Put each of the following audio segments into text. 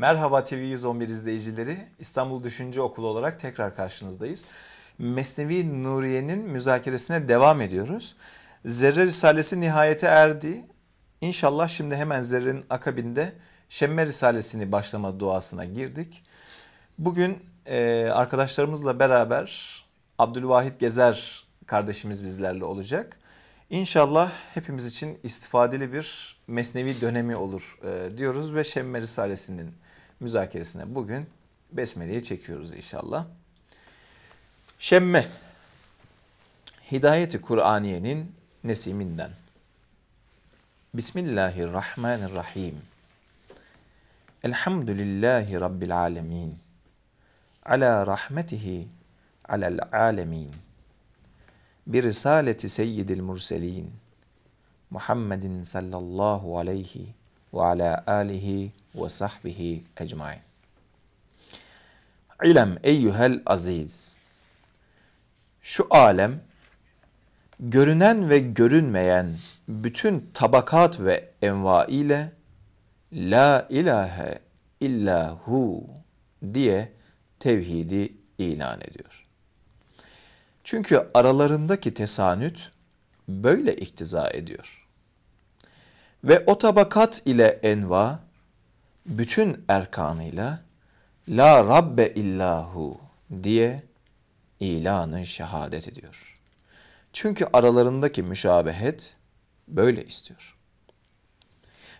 Merhaba TV 111 izleyicileri. İstanbul Düşünce Okulu olarak tekrar karşınızdayız. Mesnevi Nuriye'nin müzakeresine devam ediyoruz. Zerre Risalesi nihayete erdi. İnşallah şimdi hemen Zerre'nin akabinde Şemme Risalesini başlama duasına girdik. Bugün e, arkadaşlarımızla beraber Abdülvahit Gezer kardeşimiz bizlerle olacak. İnşallah hepimiz için istifadeli bir mesnevi dönemi olur e, diyoruz ve Şemme Risalesi'nin müzakeresine bugün besmeleyi çekiyoruz inşallah. Şemme Hidayeti Kur'aniyenin nesiminden. Bismillahirrahmanirrahim. Elhamdülillahi Rabbil alemin. Ala rahmetihi alel alemin. Bir risaleti seyyidil murselin. Muhammedin sallallahu aleyhi ve ala alihi ve sahbihi ecmain. İlem eyyuhel aziz. Şu alem görünen ve görünmeyen bütün tabakat ve enva ile la ilahe illa hu diye tevhidi ilan ediyor. Çünkü aralarındaki tesanüt böyle iktiza ediyor. Ve o tabakat ile enva bütün erkanıyla La Rabbe illahu diye ilanı şehadet ediyor. Çünkü aralarındaki müşabehet böyle istiyor.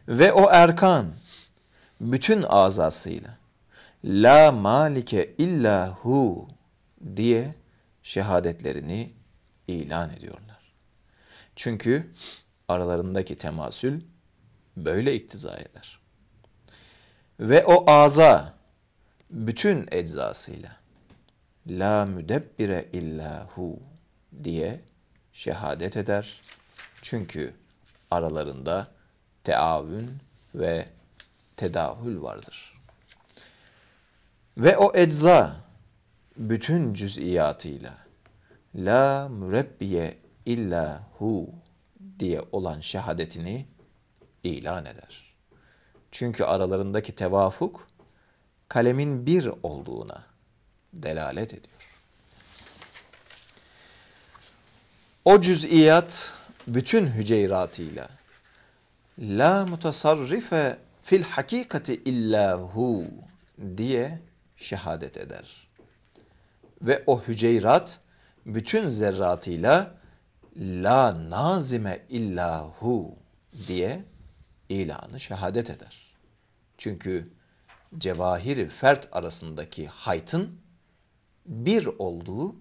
Ve o erkan bütün azasıyla La malike illahu diye şehadetlerini ilan ediyorlar. Çünkü aralarındaki temasül böyle iktiza eder. Ve o aza bütün eczasıyla la müdebbire illa hu diye şehadet eder. Çünkü aralarında teavün ve tedahül vardır. Ve o ecza bütün cüz'iyatıyla la mürebbiye illa hu diye olan şehadetini ilan eder. Çünkü aralarındaki tevafuk kalemin bir olduğuna delalet ediyor. O cüz'iyat bütün hüceyratıyla la mutasarrife fil hakikati illa hu diye şehadet eder. Ve o hüceyrat bütün zerratıyla la nazime illahu diye ilanı şehadet eder. Çünkü cevahiri fert arasındaki haytın bir olduğu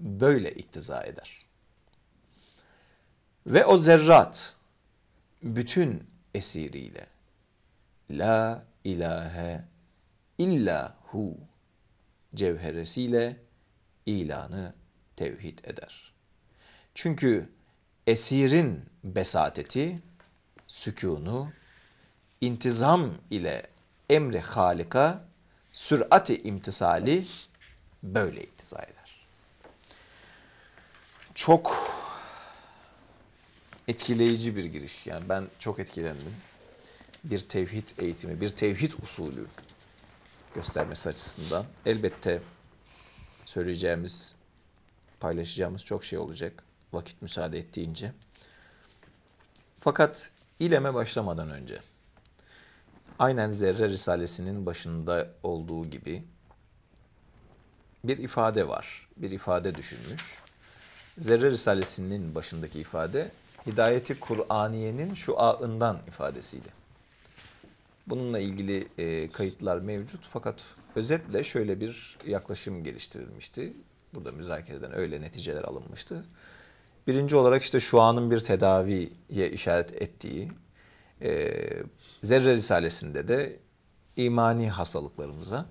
böyle iktiza eder. Ve o zerrat bütün esiriyle la ilahe illa hu cevheresiyle ilanı tevhid eder. Çünkü esirin besateti, sükûnu, intizam ile emri halika, sürati imtisali böyle iktiza eder. Çok etkileyici bir giriş. Yani ben çok etkilendim. Bir tevhid eğitimi, bir tevhid usulü göstermesi açısından. Elbette söyleyeceğimiz, paylaşacağımız çok şey olacak vakit müsaade ettiğince. Fakat ileme başlamadan önce aynen Zerre Risalesi'nin başında olduğu gibi bir ifade var. Bir ifade düşünmüş. Zerre Risalesi'nin başındaki ifade hidayeti Kur'aniye'nin şu ağından ifadesiydi. Bununla ilgili e, kayıtlar mevcut fakat özetle şöyle bir yaklaşım geliştirilmişti. Burada müzakereden öyle neticeler alınmıştı. Birinci olarak işte şu anın bir tedaviye işaret ettiği, e, Zerre Risalesi'nde de imani hastalıklarımıza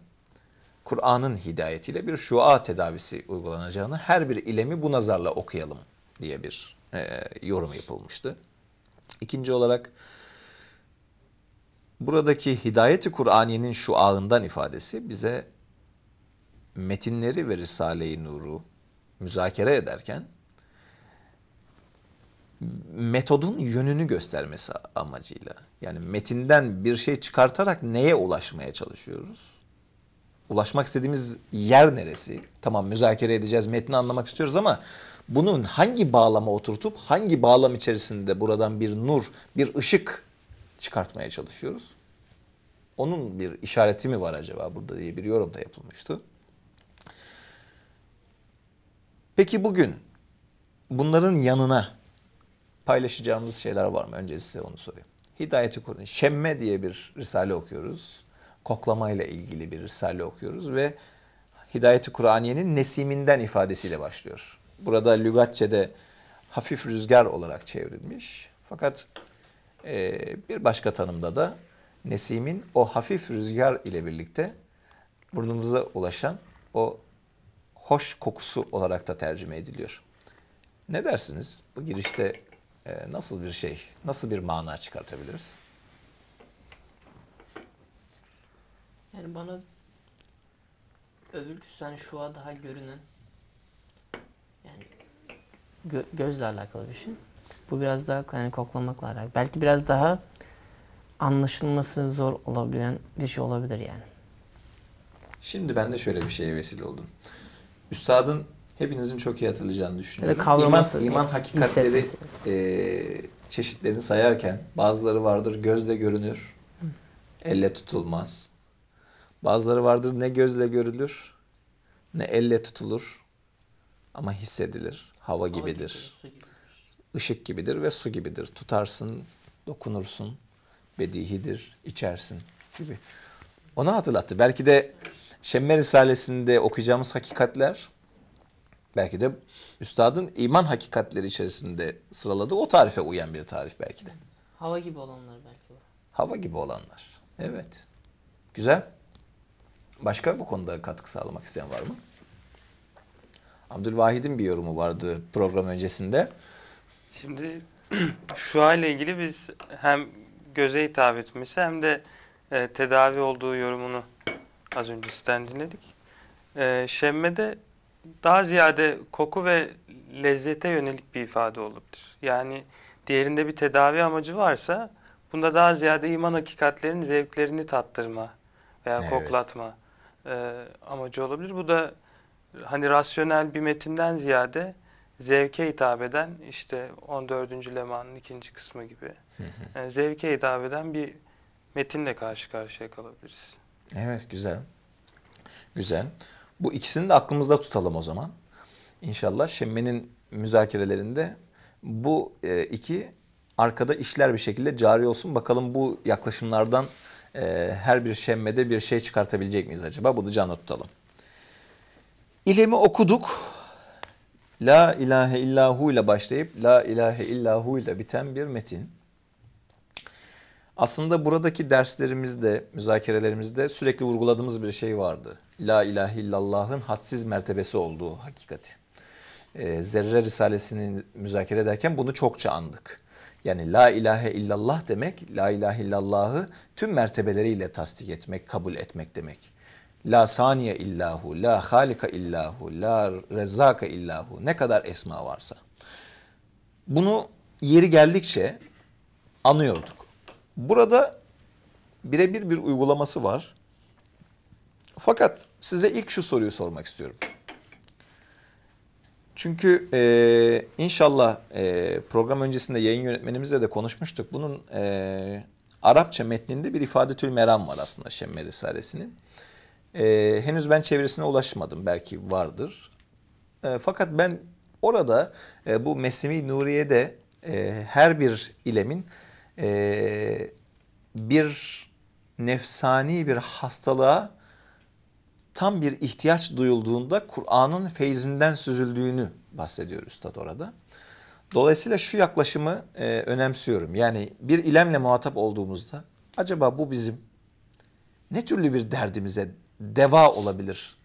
Kur'an'ın hidayetiyle bir şua tedavisi uygulanacağını her bir ilemi bu nazarla okuyalım diye bir e, yorum yapılmıştı. İkinci olarak buradaki hidayeti Kur'aniye'nin şuağından ifadesi bize metinleri ve Risale-i Nur'u müzakere ederken metodun yönünü göstermesi amacıyla. Yani metinden bir şey çıkartarak neye ulaşmaya çalışıyoruz? Ulaşmak istediğimiz yer neresi? Tamam müzakere edeceğiz, metni anlamak istiyoruz ama bunun hangi bağlama oturtup hangi bağlam içerisinde buradan bir nur, bir ışık çıkartmaya çalışıyoruz? Onun bir işareti mi var acaba burada diye bir yorum da yapılmıştı. Peki bugün bunların yanına paylaşacağımız şeyler var mı? Önce size onu sorayım. Hidayeti Kur'an. Şemme diye bir risale okuyoruz. Koklamayla ilgili bir risale okuyoruz ve Hidayeti Kur'aniye'nin nesiminden ifadesiyle başlıyor. Burada lügatçede hafif rüzgar olarak çevrilmiş. Fakat e, bir başka tanımda da nesimin o hafif rüzgar ile birlikte burnumuza ulaşan o hoş kokusu olarak da tercüme ediliyor. Ne dersiniz? Bu girişte ee, nasıl bir şey, nasıl bir mana çıkartabiliriz? Yani bana öbürküsü hani şu an daha görünen yani gö gözle alakalı bir şey. Bu biraz daha hani koklamakla alakalı. Belki biraz daha anlaşılması zor olabilen bir şey olabilir yani. Şimdi ben de şöyle bir şeye vesile oldum. Üstadın hepinizin çok iyi hatırlayacağını düşünüyorum. Evet, kavraması, iman, iman hakikatleri e, çeşitlerini sayarken bazıları vardır gözle görünür, elle tutulmaz. Bazıları vardır ne gözle görülür, ne elle tutulur ama hissedilir. Hava gibidir, ışık gibidir ve su gibidir. Tutarsın, dokunursun, bedihidir, içersin gibi. Onu hatırlattı. Belki de Şemme Risalesi'nde okuyacağımız hakikatler Belki de üstadın iman hakikatleri içerisinde sıraladığı o tarife uyan bir tarif belki de. Hava gibi olanlar belki bu. Hava gibi olanlar. Evet. Güzel. Başka bu konuda katkı sağlamak isteyen var mı? Abdülvahid'in bir yorumu vardı program öncesinde. Şimdi şu ile ilgili biz hem göze hitap etmesi hem de e, tedavi olduğu yorumunu az önce sizden dinledik. E, Şemme'de daha ziyade koku ve lezzete yönelik bir ifade olabilir. Yani diğerinde bir tedavi amacı varsa bunda daha ziyade iman hakikatlerinin zevklerini tattırma veya evet. koklatma e, amacı olabilir. Bu da hani rasyonel bir metinden ziyade zevke hitap eden işte 14. Leman'ın ikinci kısmı gibi yani e, zevke hitap eden bir metinle karşı karşıya kalabiliriz. Evet güzel. Güzel. Bu ikisini de aklımızda tutalım o zaman. İnşallah Şemme'nin müzakerelerinde bu e, iki arkada işler bir şekilde cari olsun. Bakalım bu yaklaşımlardan e, her bir şemmede bir şey çıkartabilecek miyiz acaba? Bunu canlı tutalım. İlemi okuduk. La ilahe illahu ile başlayıp la ilahe illahu ile biten bir metin. Aslında buradaki derslerimizde, müzakerelerimizde sürekli vurguladığımız bir şey vardı. La ilahe illallah'ın hadsiz mertebesi olduğu hakikati. Ee, Zerre Risalesini müzakere ederken bunu çokça andık. Yani la ilahe illallah demek, la ilahe illallah'ı tüm mertebeleriyle tasdik etmek, kabul etmek demek. La saniye illahu, la halika illahu, la rezzaka illahu ne kadar esma varsa. Bunu yeri geldikçe anıyorduk. Burada birebir bir uygulaması var. Fakat size ilk şu soruyu sormak istiyorum. Çünkü e, inşallah e, program öncesinde yayın yönetmenimizle de konuşmuştuk. Bunun e, Arapça metninde bir ifade tül meram var aslında Şemme Risalesi'nin. E, henüz ben çevresine ulaşmadım. Belki vardır. E, fakat ben orada e, bu Mesnevi Nuriye'de e, her bir ilemin e, bir nefsani bir hastalığa tam bir ihtiyaç duyulduğunda Kur'an'ın feyzinden süzüldüğünü bahsediyoruz. Üstad orada. Dolayısıyla şu yaklaşımı e, önemsiyorum. Yani bir ilemle muhatap olduğumuzda acaba bu bizim ne türlü bir derdimize deva olabilir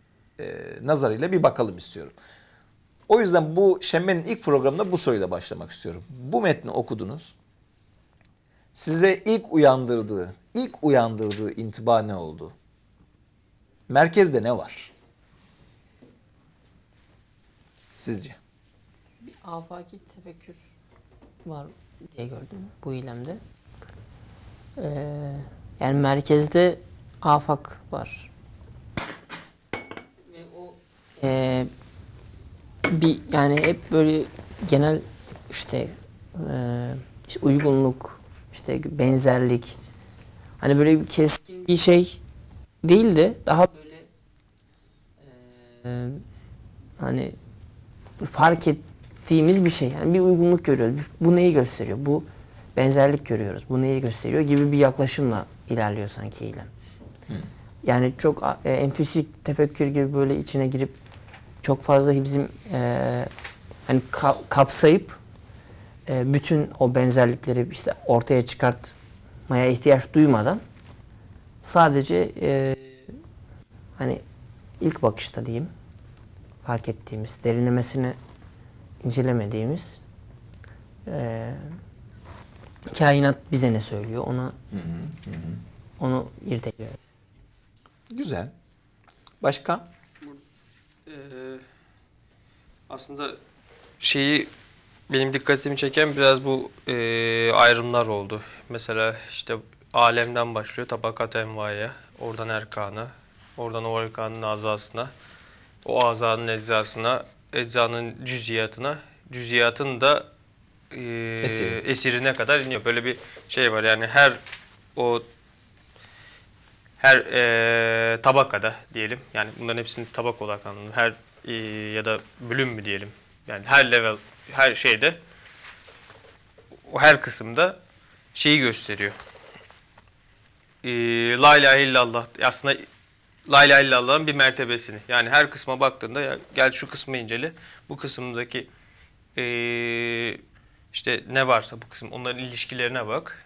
e, nazarıyla bir bakalım istiyorum. O yüzden bu Şemme'nin ilk programında bu soruyla başlamak istiyorum. Bu metni okudunuz size ilk uyandırdığı, ilk uyandırdığı intiba ne oldu? Merkezde ne var? Sizce? Bir afaki tefekkür var diye gördüm bu ilemde. Ee, yani merkezde afak var. Ee, bir yani hep böyle genel işte, e, işte uygunluk, işte benzerlik. Hani böyle bir keskin bir şey değildi. daha böyle e, hani fark ettiğimiz bir şey. Yani bir uygunluk görüyoruz. Bu neyi gösteriyor? Bu benzerlik görüyoruz. Bu neyi gösteriyor? Gibi bir yaklaşımla ilerliyor sanki eylem. Hı. Yani çok e, enfüsik tefekkür gibi böyle içine girip çok fazla bizim e, hani ka- kapsayıp e, bütün o benzerlikleri işte ortaya çıkartmaya ihtiyaç duymadan sadece e, hani ilk bakışta diyeyim fark ettiğimiz, derinlemesine incelemediğimiz e, kainat bize ne söylüyor ona hı hı, hı. onu irdeliyor. Güzel. Başka? Ee, aslında şeyi benim dikkatimi çeken biraz bu e, ayrımlar oldu. Mesela işte alemden başlıyor tabakat envaya, oradan erkana, oradan o erkanın azasına, o azanın eczasına, eczanın cüziyatına, cüziyatın da e, Esir. esirine kadar iniyor. Böyle bir şey var yani her o her e, tabakada diyelim yani bunların hepsini tabak olarak anlıyorum. Her e, ya da bölüm mü diyelim yani her level, her şeyde o her kısımda şeyi gösteriyor. Ee, la ilahe illallah aslında La ilahe illallah'ın bir mertebesini. Yani her kısma baktığında ya gel şu kısmı inceli, Bu kısımdaki ee, işte ne varsa bu kısım onların ilişkilerine bak.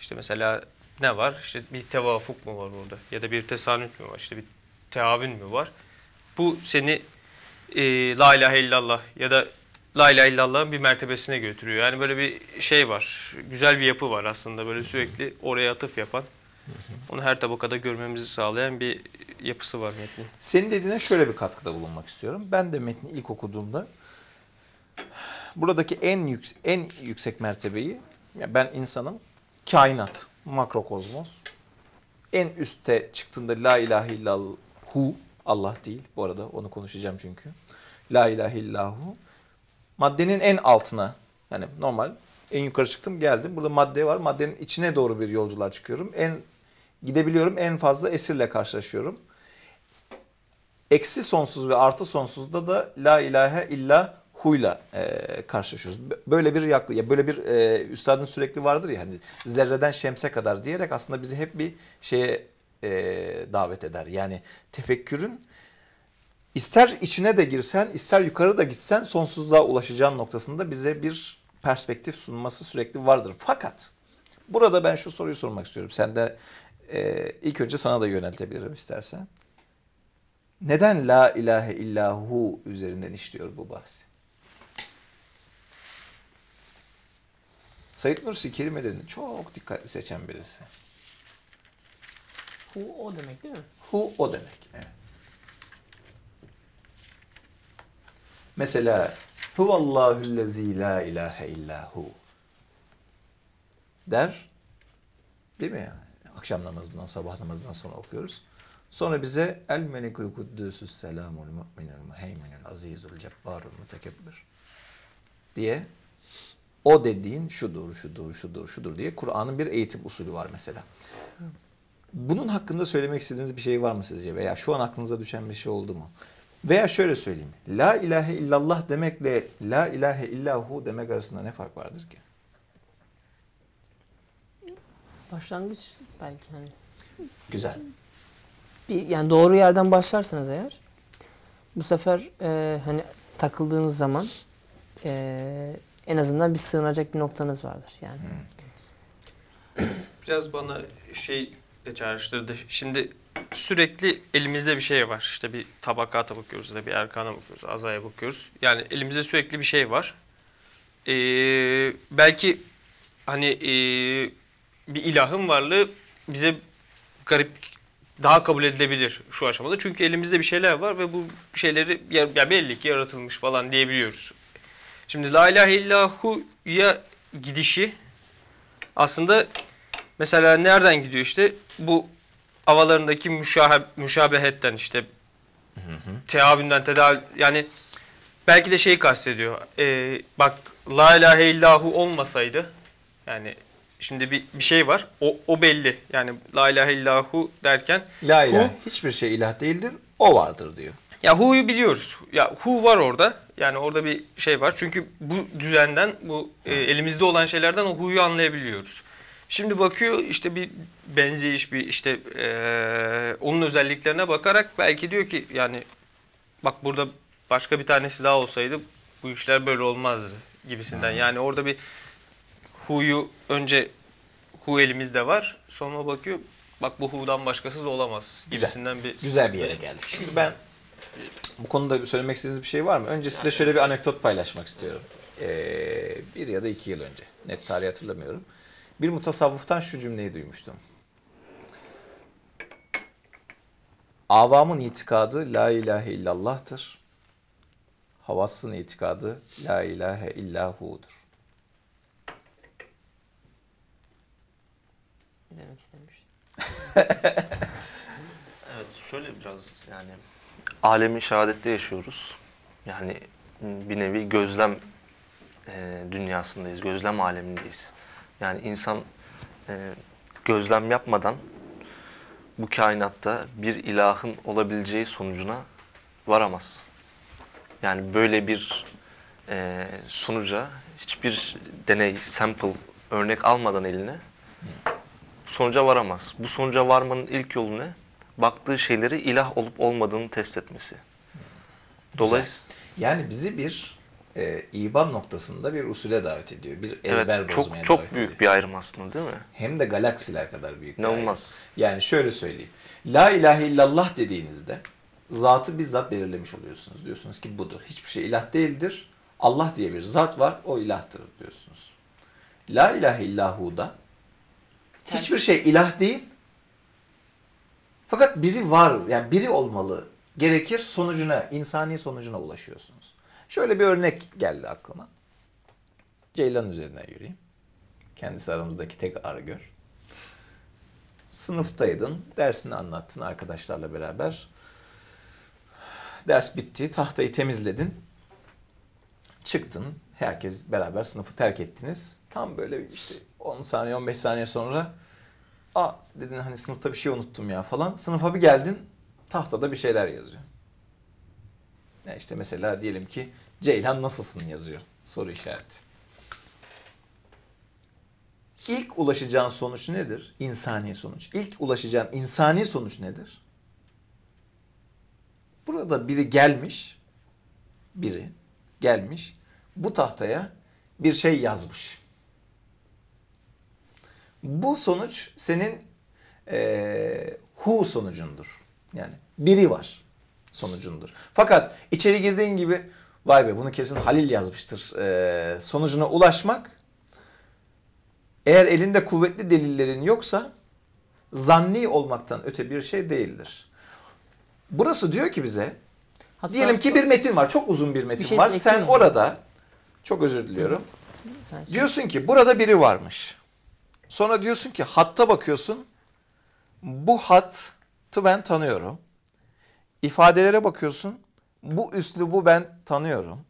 İşte mesela ne var? İşte bir tevafuk mu var burada? Ya da bir tesanüt mü var? İşte bir teavün mü var? Bu seni e, La ilahe illallah ya da La ilahe illallah'ın bir mertebesine götürüyor. Yani böyle bir şey var. Güzel bir yapı var aslında böyle sürekli oraya atıf yapan. Onu her tabakada görmemizi sağlayan bir yapısı var metnin. Senin dediğine şöyle bir katkıda bulunmak istiyorum. Ben de metni ilk okuduğumda buradaki en yüksek, en yüksek mertebeyi ya ben insanım kainat, makrokozmos en üste çıktığında la ilahe illallah Allah değil. Bu arada onu konuşacağım çünkü. La ilahe illahu. Maddenin en altına yani normal en yukarı çıktım geldim. Burada madde var. Maddenin içine doğru bir yolculuğa çıkıyorum. En gidebiliyorum. En fazla esirle karşılaşıyorum. Eksi sonsuz ve artı sonsuzda da la ilahe illa huyla e, karşılaşıyoruz. Böyle bir yaklı ya böyle bir e, üstadın sürekli vardır ya hani zerreden şemse kadar diyerek aslında bizi hep bir şeye e, davet eder. Yani tefekkürün ister içine de girsen ister yukarı da gitsen sonsuzluğa ulaşacağın noktasında bize bir perspektif sunması sürekli vardır. Fakat burada ben şu soruyu sormak istiyorum. Sen de e, ilk önce sana da yöneltebilirim istersen. Neden la ilahe illahu üzerinden işliyor bu bahsi? Sayit Nursi kelimelerini çok dikkatli seçen birisi. Hu o demek değil mi? Hu o demek. Evet. Mesela Huvallahu'llezî la ilahe illa hu der. Değil mi? Yani? Akşam namazından, sabah namazından sonra okuyoruz. Sonra bize El melekül kuddüsüs selamul mu'minul muheyminul azizul cebbarul mutekebbir diye o dediğin şudur, şudur, şudur, şudur diye Kur'an'ın bir eğitim usulü var mesela. Bunun hakkında söylemek istediğiniz bir şey var mı sizce? Veya şu an aklınıza düşen bir şey oldu mu? Veya şöyle söyleyeyim. La ilahe illallah demekle la ilahe illahu demek arasında ne fark vardır ki? Başlangıç belki hani. Güzel. Bir, yani doğru yerden başlarsanız eğer bu sefer e, hani takıldığınız zaman e, en azından bir sığınacak bir noktanız vardır yani. Hmm. Biraz bana şey de çağrıştırdı. Şimdi sürekli elimizde bir şey var. İşte bir tabakata bakıyoruz da bir erkana bakıyoruz, azaya bakıyoruz. Yani elimizde sürekli bir şey var. Ee, belki hani e, bir ilahın varlığı bize garip daha kabul edilebilir şu aşamada. Çünkü elimizde bir şeyler var ve bu şeyleri ya, ya belli ki yaratılmış falan diyebiliyoruz. Şimdi la ilahe illahu'ya gidişi aslında Mesela nereden gidiyor işte bu avalarındaki müşahab müşabehetten işte hı hı. teavünden tedavi yani belki de şeyi kastediyor. E, bak la ilahe illahu olmasaydı yani şimdi bir, bir şey var o, o belli yani la ilahe illahu derken. La ilahe hu, hiçbir şey ilah değildir o vardır diyor. Ya hu'yu biliyoruz. Ya hu var orada. Yani orada bir şey var. Çünkü bu düzenden, bu e, elimizde olan şeylerden o hu'yu anlayabiliyoruz. Şimdi bakıyor işte bir benzeyiş bir işte e, onun özelliklerine bakarak belki diyor ki yani bak burada başka bir tanesi daha olsaydı bu işler böyle olmazdı gibisinden. Hmm. Yani orada bir huyu önce hu elimizde var sonra bakıyor bak bu hu'dan başkasız olamaz gibisinden güzel. bir güzel bir yere geldik. Şimdi ben bu konuda söylemek istediğiniz bir şey var mı? Önce size şöyle bir anekdot paylaşmak istiyorum. Ee, bir ya da iki yıl önce. Net tarih hatırlamıyorum. Bir mutasavvıftan şu cümleyi duymuştum. Avamın itikadı la ilahe illallah'tır. Havasın itikadı la ilahe illahu'dur. Ne demek istemiş? evet şöyle biraz yani alemi şehadette yaşıyoruz. Yani bir nevi gözlem e, dünyasındayız, gözlem alemindeyiz. Yani insan e, gözlem yapmadan bu kainatta bir ilahın olabileceği sonucuna varamaz. Yani böyle bir e, sonuca hiçbir deney, sample, örnek almadan eline sonuca varamaz. Bu sonuca varmanın ilk yolu ne? Baktığı şeyleri ilah olup olmadığını test etmesi. Dolayısıyla yani bizi bir e, İBAN noktasında bir usule davet ediyor. Bir ezber evet, çok, bozmaya çok davet büyük ediyor. bir ayrım aslında değil mi? Hem de galaksiler kadar büyük ne bir olmaz. ayrım. Yani şöyle söyleyeyim. La ilahe illallah dediğinizde zatı bizzat belirlemiş oluyorsunuz. Diyorsunuz ki budur. Hiçbir şey ilah değildir. Allah diye bir zat var. O ilahtır diyorsunuz. La ilahe illahu da hiçbir şey ilah değil. Fakat biri var. Yani biri olmalı gerekir. Sonucuna, insani sonucuna ulaşıyorsunuz. Şöyle bir örnek geldi aklıma. Ceylan üzerinden yürüyeyim. Kendisi aramızdaki tek argör. Sınıftaydın, dersini anlattın arkadaşlarla beraber. Ders bitti, tahtayı temizledin. Çıktın, herkes beraber sınıfı terk ettiniz. Tam böyle işte 10 saniye, 15 saniye sonra Aa dedin hani sınıfta bir şey unuttum ya falan. Sınıfa bir geldin, tahtada bir şeyler yazıyor. Ya işte mesela diyelim ki Ceylan nasılsın yazıyor. Soru işareti. İlk ulaşacağın sonuç nedir? İnsani sonuç. İlk ulaşacağın insani sonuç nedir? Burada biri gelmiş, biri gelmiş bu tahtaya bir şey yazmış. Bu sonuç senin e, hu sonucundur. Yani biri var sonucundur. Fakat içeri girdiğin gibi vay be bunu kesin Halil yazmıştır e, sonucuna ulaşmak eğer elinde kuvvetli delillerin yoksa zanni olmaktan öte bir şey değildir. Burası diyor ki bize Hatta diyelim ki bir metin var çok uzun bir metin bir şey var sen mi? orada çok özür diliyorum Sen diyorsun ki burada biri varmış sonra diyorsun ki hatta bakıyorsun bu hattı ben tanıyorum ifadelere bakıyorsun. Bu üslubu ben tanıyorum.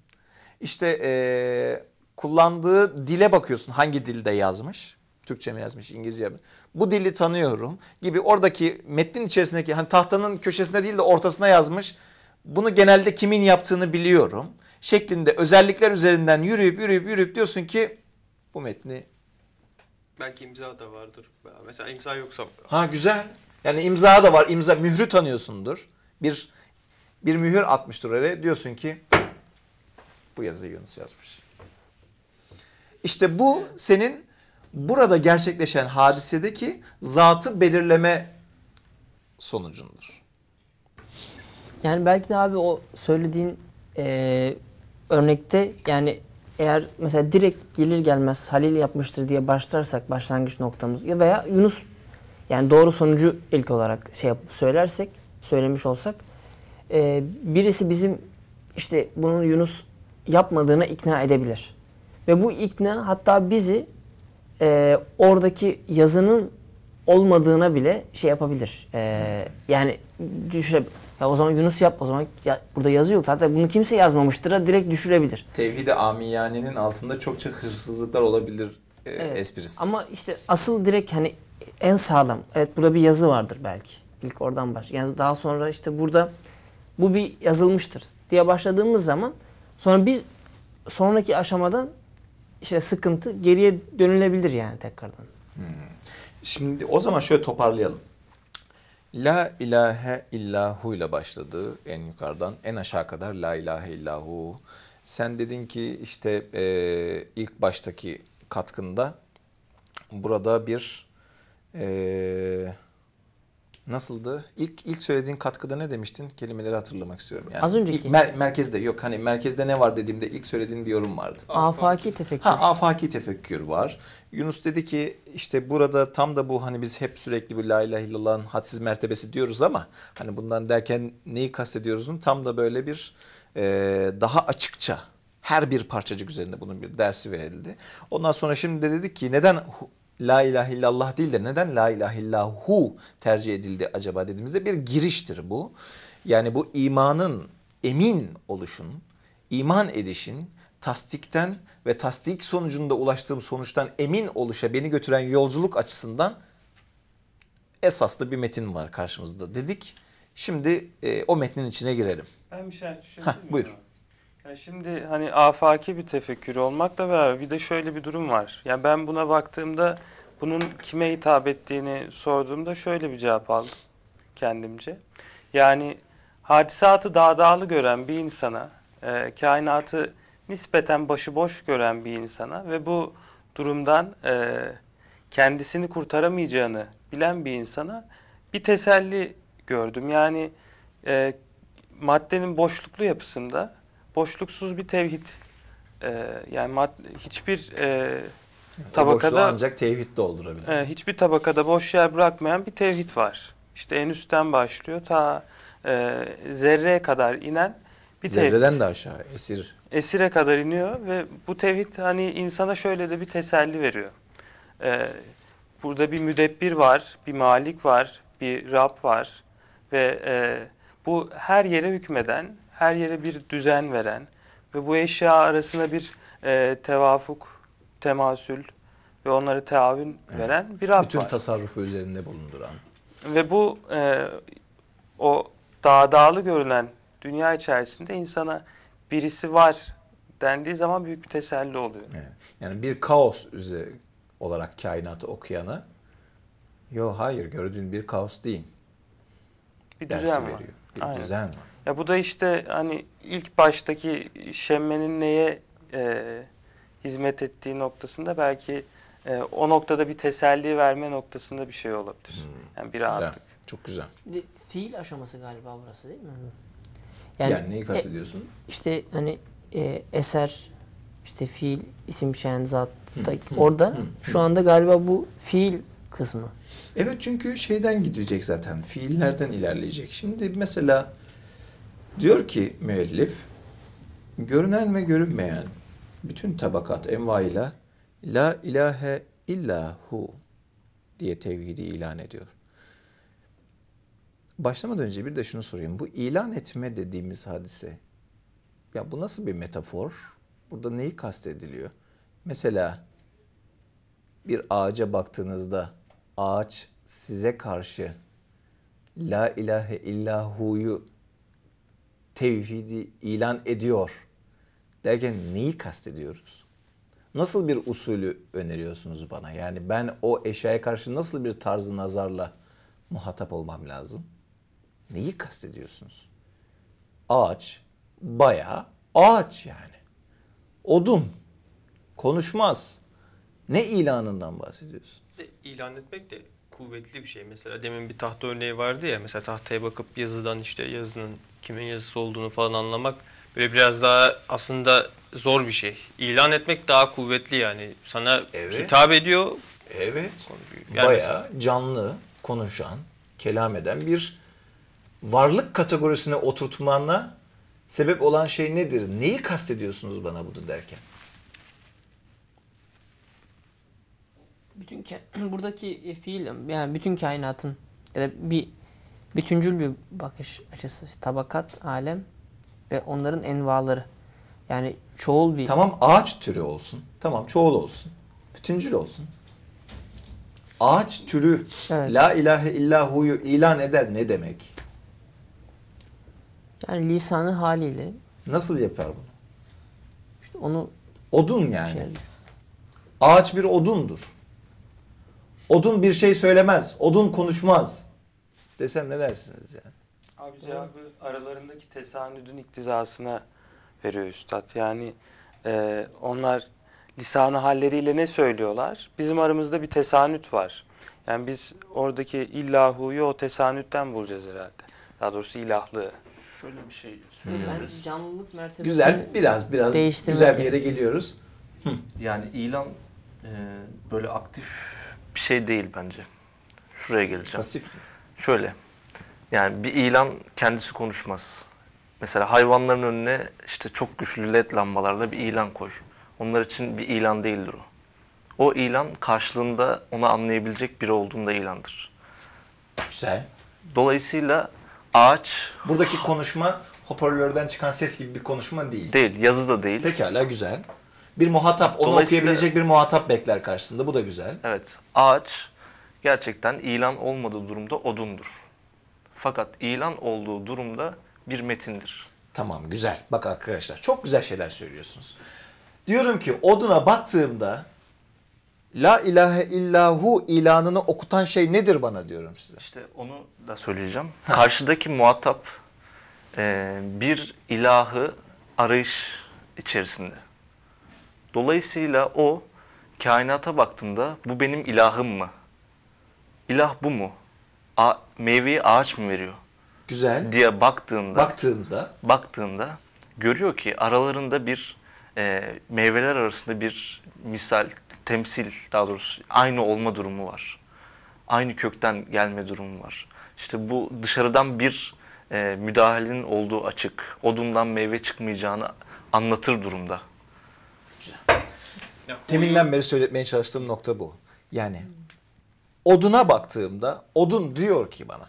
İşte e, kullandığı dile bakıyorsun. Hangi dilde yazmış? Türkçe mi yazmış, İngilizce mi? Bu dili tanıyorum gibi oradaki metnin içerisindeki hani tahtanın köşesinde değil de ortasına yazmış. Bunu genelde kimin yaptığını biliyorum şeklinde özellikler üzerinden yürüyüp yürüyüp yürüyüp diyorsun ki bu metni belki imza da vardır. Mesela imza yoksa. Ha güzel. Yani imza da var. İmza mührü tanıyorsundur bir bir mühür atmıştır oraya. Diyorsun ki bu yazıyı Yunus yazmış. İşte bu senin burada gerçekleşen hadisedeki zatı belirleme sonucundur. Yani belki de abi o söylediğin e, örnekte yani eğer mesela direkt gelir gelmez Halil yapmıştır diye başlarsak başlangıç noktamız ya veya Yunus yani doğru sonucu ilk olarak şey yap, söylersek söylemiş olsak. E, birisi bizim işte bunun Yunus yapmadığına ikna edebilir. Ve bu ikna hatta bizi e, oradaki yazının olmadığına bile şey yapabilir. E, yani düşüre, ya o zaman Yunus yap o zaman ya, burada yazı yok. Hatta bunu kimse yazmamıştır direkt düşürebilir. Tevhid-i amiyanenin altında çok hırsızlıklar olabilir e, evet. esprisi. Ama işte asıl direkt hani en sağlam. Evet burada bir yazı vardır belki ilk oradan baş. Yani daha sonra işte burada bu bir yazılmıştır diye başladığımız zaman sonra biz sonraki aşamadan işte sıkıntı geriye dönülebilir yani tekrardan. Hmm. Şimdi o zaman şöyle toparlayalım. La ilahe illahu ile başladı en yukarıdan en aşağı kadar la ilahe illahu. Sen dedin ki işte e, ilk baştaki katkında burada bir e, Nasıldı? İlk ilk söylediğin katkıda ne demiştin? Kelimeleri hatırlamak istiyorum yani. Az önceki. İlk mer- merkezde yok hani merkezde ne var dediğimde ilk söylediğin bir yorum vardı. Afaki tefekkür. Ha afaki tefekkür var. Yunus dedi ki işte burada tam da bu hani biz hep sürekli bir la ilahe illallah'ın hadsiz mertebesi diyoruz ama hani bundan derken neyi kastediyoruzun tam da böyle bir e, daha açıkça her bir parçacık üzerinde bunun bir dersi verildi. Ondan sonra şimdi de dedik ki neden la ilahe illallah değil de neden la ilahe illahu tercih edildi acaba dediğimizde bir giriştir bu. Yani bu imanın emin oluşun, iman edişin, tasdikten ve tasdik sonucunda ulaştığım sonuçtan emin oluşa beni götüren yolculuk açısından esaslı bir metin var karşımızda dedik. Şimdi e, o metnin içine girelim. Ben bir şey Heh, buyur şimdi hani afaki bir tefekkür olmakla beraber bir de şöyle bir durum var. Yani ben buna baktığımda bunun kime hitap ettiğini sorduğumda şöyle bir cevap aldım kendimce. Yani hadisatı dağdağlı gören bir insana, e, kainatı nispeten başıboş gören bir insana ve bu durumdan e, kendisini kurtaramayacağını bilen bir insana bir teselli gördüm. Yani e, maddenin boşluklu yapısında boşluksuz bir tevhid. Ee, yani mad, hiçbir e, tabakada ancak tevhid doldurabilir. E, hiçbir tabakada boş yer bırakmayan bir tevhid var. İşte en üstten başlıyor ta e, zerreye kadar inen bir tevhid. Zerreden de aşağı esir. Esire kadar iniyor ve bu tevhid hani insana şöyle de bir teselli veriyor. E, burada bir müdebbir var, bir malik var, bir Rab var ve e, bu her yere hükmeden her yere bir düzen veren ve bu eşya arasında bir e, tevafuk, temasül ve onları teavün evet. veren bir Rab Bütün var. tasarrufu üzerinde bulunduran. Ve bu e, o dağdağlı görülen dünya içerisinde insana birisi var dendiği zaman büyük bir teselli oluyor. Evet. Yani bir kaos üzeri olarak kainatı okuyana yo hayır gördüğün bir kaos değil. Bir düzen dersi var. veriyor. Bir Aynen. düzen var. Ya bu da işte hani ilk baştaki şemmenin neye e, hizmet ettiği noktasında belki e, o noktada bir teselli verme noktasında bir şey olabilir. Hmm. Yani bir rahatlık. Güzel. Çok güzel. Şimdi fiil aşaması galiba burası değil mi? Yani, yani neyi e, kastediyorsun? E, işte hani e, eser, işte fiil, isim, şen, zat. Hmm. Orada şu anda galiba bu fiil kısmı. Evet çünkü şeyden gidecek zaten. Fiillerden ilerleyecek. Şimdi mesela Diyor ki müellif, görünen ve görünmeyen bütün tabakat envaıyla la ilahe illa hu diye tevhidi ilan ediyor. Başlamadan önce bir de şunu sorayım. Bu ilan etme dediğimiz hadise, ya bu nasıl bir metafor? Burada neyi kastediliyor? Mesela bir ağaca baktığınızda ağaç size karşı la ilahe illahu'yu tevhidi ilan ediyor derken neyi kastediyoruz? Nasıl bir usulü öneriyorsunuz bana? Yani ben o eşyaya karşı nasıl bir tarzı nazarla muhatap olmam lazım? Neyi kastediyorsunuz? Ağaç, bayağı ağaç yani. Odun, konuşmaz. Ne ilanından bahsediyorsun? E, ilan etmek de kuvvetli bir şey. Mesela demin bir tahta örneği vardı ya. Mesela tahtaya bakıp yazıdan işte yazının kimin yazısı olduğunu falan anlamak böyle biraz daha aslında zor bir şey. İlan etmek daha kuvvetli yani. Sana evet. hitap ediyor. Evet. Yani Bayağı mesela... canlı konuşan, kelam eden bir varlık kategorisine oturtmanla sebep olan şey nedir? Neyi kastediyorsunuz bana bunu derken? bütün buradaki e, fiil yani bütün kainatın ya da bir bütüncül bir bakış açısı. Tabakat, alem ve onların envaları. Yani çoğul bir... Tamam ağaç türü olsun. Tamam çoğul olsun. Bütüncül olsun. Ağaç türü evet. la ilahe illahu'yu ilan eder ne demek? Yani lisanı haliyle. Nasıl yapar bunu? işte onu... Odun yani. Şey... Ağaç bir odundur. Odun bir şey söylemez. Odun konuşmaz. Desem ne dersiniz yani? Abi cevabı aralarındaki tesanüdün iktizasına veriyor üstad. Yani e, onlar lisanı halleriyle ne söylüyorlar? Bizim aramızda bir tesanüt var. Yani biz oradaki illahuyu o tesanütten bulacağız herhalde. Daha doğrusu ilahlığı. Şöyle bir şey söylüyoruz. Ben canlılık mertebesi Güzel biraz biraz güzel bir yere geliyoruz. Hı. Yani ilan e, böyle aktif bir şey değil bence. Şuraya geleceğim. Pasif mi? Şöyle. Yani bir ilan kendisi konuşmaz. Mesela hayvanların önüne işte çok güçlü led lambalarla bir ilan koy. Onlar için bir ilan değildir o. O ilan karşılığında onu anlayabilecek biri olduğunda ilandır. Güzel. Dolayısıyla ağaç... Buradaki konuşma hoparlörden çıkan ses gibi bir konuşma değil. Değil, yazı da değil. Pekala, güzel bir muhatap, onu okuyabilecek bir muhatap bekler karşısında. Bu da güzel. Evet. Ağaç gerçekten ilan olmadığı durumda odundur. Fakat ilan olduğu durumda bir metindir. Tamam güzel. Bak arkadaşlar çok güzel şeyler söylüyorsunuz. Diyorum ki oduna baktığımda La ilahe illahu ilanını okutan şey nedir bana diyorum size. İşte onu da söyleyeceğim. Karşıdaki muhatap e, bir ilahı arayış içerisinde. Dolayısıyla o kainata baktığında bu benim ilahım mı? İlah bu mu? A meyveyi ağaç mı veriyor? Güzel. Diye baktığında baktığında baktığında görüyor ki aralarında bir e, meyveler arasında bir misal, temsil daha doğrusu aynı olma durumu var. Aynı kökten gelme durumu var. İşte bu dışarıdan bir e, müdahalenin olduğu açık. Odundan meyve çıkmayacağını anlatır durumda. Ya, Teminden beri söyletmeye çalıştığım nokta bu. Yani oduna baktığımda odun diyor ki bana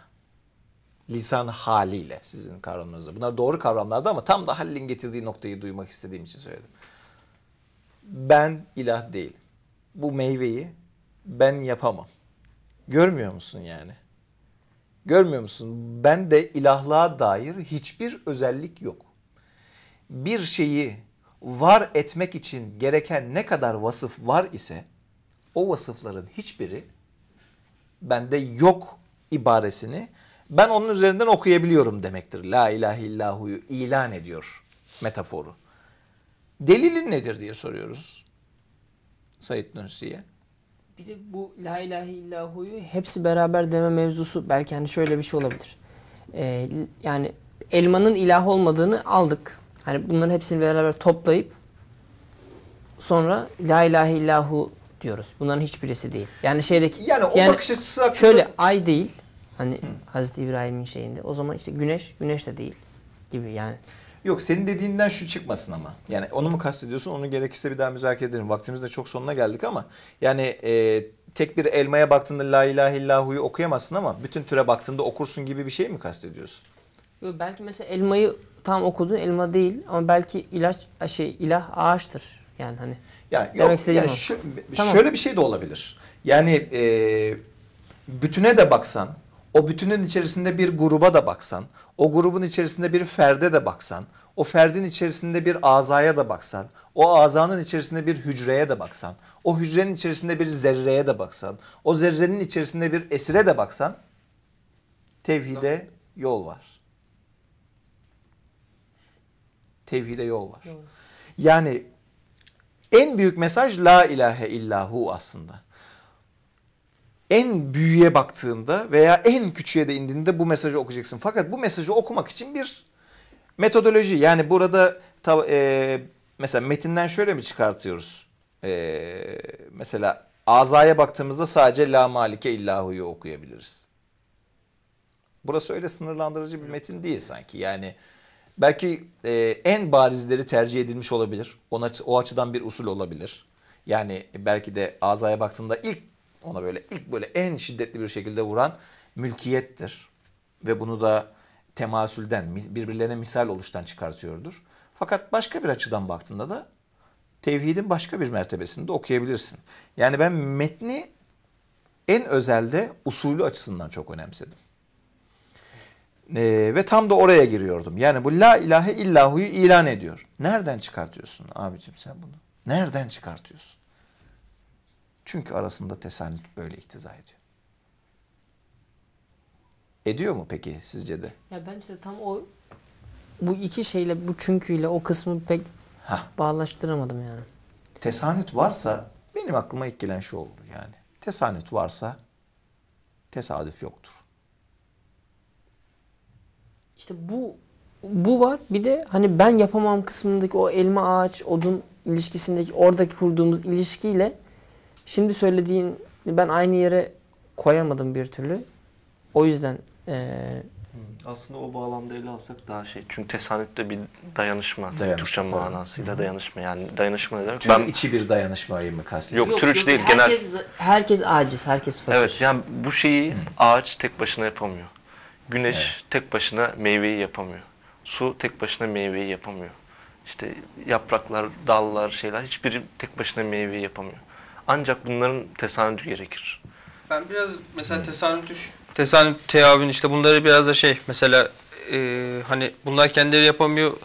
lisan haliyle sizin kavramınızda. Bunlar doğru kavramlardı ama tam da Halil'in getirdiği noktayı duymak istediğim için söyledim. Ben ilah değil. Bu meyveyi ben yapamam. Görmüyor musun yani? Görmüyor musun? Ben de ilahlığa dair hiçbir özellik yok. Bir şeyi var etmek için gereken ne kadar vasıf var ise o vasıfların hiçbiri bende yok ibaresini ben onun üzerinden okuyabiliyorum demektir. La ilahe illahu'yu ilan ediyor metaforu. Delilin nedir diye soruyoruz Said Nursi'ye. Bir de bu la ilahe illahu'yu hepsi beraber deme mevzusu belki hani şöyle bir şey olabilir. Ee, yani elmanın ilah olmadığını aldık. Hani bunların hepsini beraber toplayıp sonra la ilahe illahu diyoruz. Bunların hiçbirisi değil. Yani şeydeki yani o yani bakış açısı hakkında... şöyle ay değil. Hani Hı. Hazreti İbrahim'in şeyinde. O zaman işte güneş, güneş de değil gibi yani. Yok senin dediğinden şu çıkmasın ama. Yani onu mu kastediyorsun? Onu gerekirse bir daha müzakere edelim. Vaktimizde çok sonuna geldik ama yani e, tek bir elmaya baktığında la ilahe illahu'yu okuyamazsın ama bütün türe baktığında okursun gibi bir şey mi kastediyorsun? Yok belki mesela elmayı tam okuduğun elma değil ama belki ilaç şey ilah ağaçtır. Yani hani yani demek istediğim yani şu, tamam. şöyle bir şey de olabilir. Yani e, bütüne de baksan, o bütünün içerisinde bir gruba da baksan, o grubun içerisinde bir ferde de baksan, o ferdin içerisinde bir azaya da baksan, o azanın içerisinde bir hücreye de baksan, o hücrenin içerisinde bir zerreye de baksan, o zerrenin içerisinde bir esire de baksan tevhide yol var. tevhide yol var. Doğru. Yani en büyük mesaj la ilahe illahu aslında. En büyüğe baktığında veya en küçüğe de indiğinde bu mesajı okuyacaksın. Fakat bu mesajı okumak için bir metodoloji yani burada ta, e, mesela metinden şöyle mi çıkartıyoruz? E, mesela azaya baktığımızda sadece la malike illahu'yu okuyabiliriz. Burası öyle sınırlandırıcı bir metin değil sanki yani Belki e, en barizleri tercih edilmiş olabilir. Ona, o açıdan bir usul olabilir. Yani belki de azaya baktığında ilk ona böyle ilk böyle en şiddetli bir şekilde vuran mülkiyettir. Ve bunu da temasülden, birbirlerine misal oluştan çıkartıyordur. Fakat başka bir açıdan baktığında da tevhidin başka bir mertebesinde okuyabilirsin. Yani ben metni en özelde usulü açısından çok önemsedim. E, ve tam da oraya giriyordum. Yani bu la ilahe illahu'yu ilan ediyor. Nereden çıkartıyorsun abicim sen bunu? Nereden çıkartıyorsun? Çünkü arasında tesanüt böyle iktiza ediyor. Ediyor mu peki sizce de? Ya bence de tam o bu iki şeyle bu çünküyle o kısmı pek Hah. bağlaştıramadım yani. Tesanüt varsa benim aklıma ilk gelen şu oldu yani. Tesanüt varsa tesadüf yoktur. İşte bu bu var. Bir de hani ben yapamam kısmındaki o elma ağaç odun ilişkisindeki oradaki kurduğumuz ilişkiyle şimdi söylediğin ben aynı yere koyamadım bir türlü. O yüzden e, hmm. aslında o bağlamda ele alsak daha şey. Çünkü tesanütte bir dayanışma. dayanışma Türkçe tabii. manasıyla hı dayanışma. Yani dayanışma ne ben... içi bir dayanışmayı mı kastediyorsun? Yok, türüç değil. Herkes, genel... herkes aciz, herkes fakir. Evet yani bu şeyi Hı. ağaç tek başına yapamıyor. Güneş evet. tek başına meyveyi yapamıyor. Su tek başına meyveyi yapamıyor. İşte yapraklar, dallar, şeyler hiçbiri tek başına meyveyi yapamıyor. Ancak bunların tesanüdü gerekir. Ben biraz mesela tesanüf tesanüt tesanüf teavün işte bunları biraz da şey mesela e, hani bunlar kendileri yapamıyor.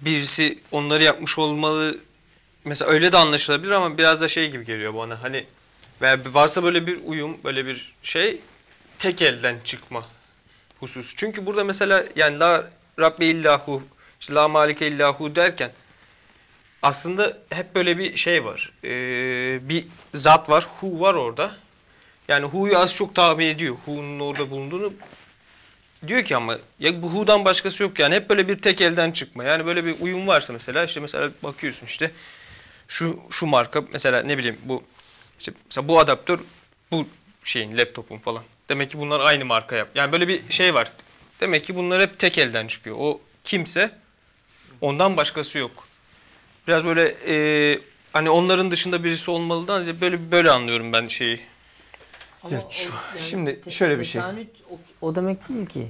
Birisi onları yapmış olmalı. Mesela öyle de anlaşılabilir ama biraz da şey gibi geliyor bana. Hani veya varsa böyle bir uyum, böyle bir şey tek elden çıkma husus. Çünkü burada mesela yani la Rabbi illahu, işte la malike illahu derken aslında hep böyle bir şey var. Ee, bir zat var, hu var orada. Yani hu'yu az çok tabir ediyor. Hu'nun orada bulunduğunu diyor ki ama ya bu hu'dan başkası yok yani hep böyle bir tek elden çıkma. Yani böyle bir uyum varsa mesela işte mesela bakıyorsun işte şu şu marka mesela ne bileyim bu işte mesela bu adaptör bu şeyin laptopun falan Demek ki bunlar aynı marka yap. Yani böyle bir şey var. Demek ki bunlar hep tek elden çıkıyor. O kimse ondan başkası yok. Biraz böyle e, hani onların dışında birisi olmalıdan böyle böyle anlıyorum ben şeyi. Ama ya, şu, yani şimdi şöyle bir şey. O, o demek değil ki.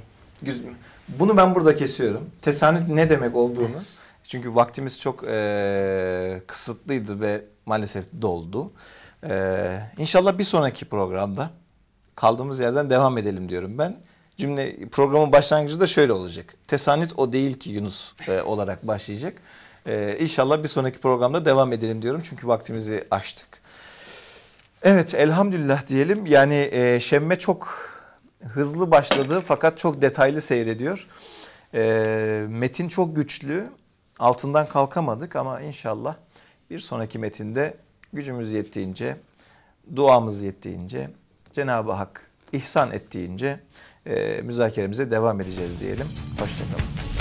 Bunu ben burada kesiyorum. Tesanüt ne demek olduğunu. Çünkü vaktimiz çok e, kısıtlıydı ve maalesef doldu. E, inşallah bir sonraki programda kaldığımız yerden devam edelim diyorum ben. Cümle programın başlangıcı da şöyle olacak. Tesanit o değil ki Yunus e, olarak başlayacak. E, inşallah bir sonraki programda devam edelim diyorum. Çünkü vaktimizi aştık. Evet elhamdülillah diyelim. Yani e, Şemme çok hızlı başladı fakat çok detaylı seyrediyor. E, metin çok güçlü. Altından kalkamadık ama inşallah bir sonraki metinde gücümüz yettiğince, duamız yettiğince Cenab-ı Hak ihsan ettiğince e, müzakeremize devam edeceğiz diyelim. Hoşçakalın.